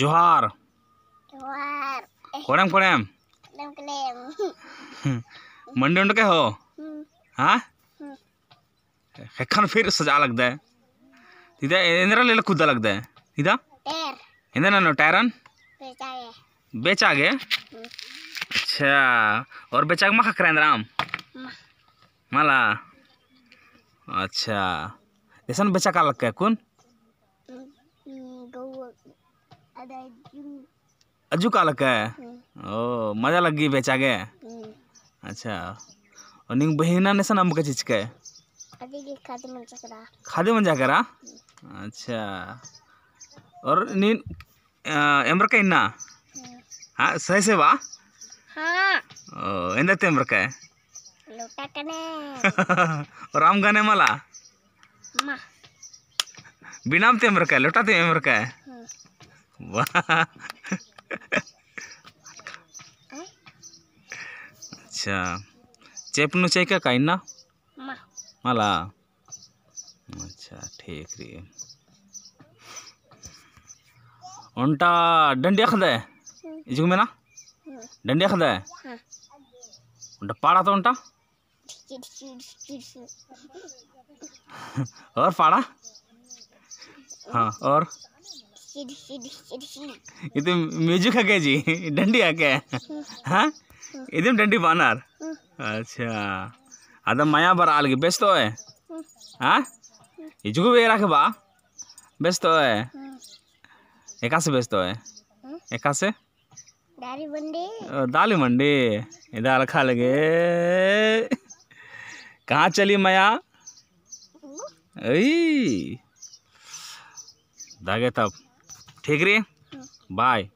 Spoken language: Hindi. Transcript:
जोहार ᱡᱚᱦᱟᱨ ᱠᱚᱲᱮᱢ ᱠᱚᱲᱮᱢ ᱠᱚᱲᱮᱢ ᱠᱚᱲᱮᱢ मंडे उंड के हो हम्म। हाँ हम्म। खान फिर सजा लगता है इधर इंदिरा ले खुदा लगता है इधर इंदिरा ना, ना टायरन बेचा गए हम्म। अच्छा और बेचा मा खा इंदिरा आम माला अच्छा ऐसा बेचा का लगता है कौन अजू का लग है हाँ। ओ मजा लग गई बेचा गे हाँ। अच्छा और निंग बहिना ने सन अम्बका चीज के खादे मंजा करा खादे मंजा करा अच्छा और नी एम्बर का इन्ना हाँ।, हाँ सही से वाह हाँ ओ इंदा ते तो एम्बर का लोटा कने और आम गाने माला मा बिना ते तो एम्बर का लोटा ते तो एम्बर का वाह अच्छा चेपनु चाहिए काइना माला अच्छा ठीक रे उनटा डंडिया खदा हम्म. है इजको मेना हम्म. डंडिया खदा है हाँ. उनटा पाड़ा तो उनटा और पाड़ा हाँ और इत तो मेजू का क्या जी डंडी आ क्या हाँ इधम तो डंडी बानार अच्छा अदम माया बार आल की बेस्त तो है हाँ इजुको के बा बेस्त है एक आसे बेस्त है एक आसे दाली मंडी दाली मंडी इधर आल खा लगे कहाँ चली माया अई दागे तब ठीक रे बाय हाँ।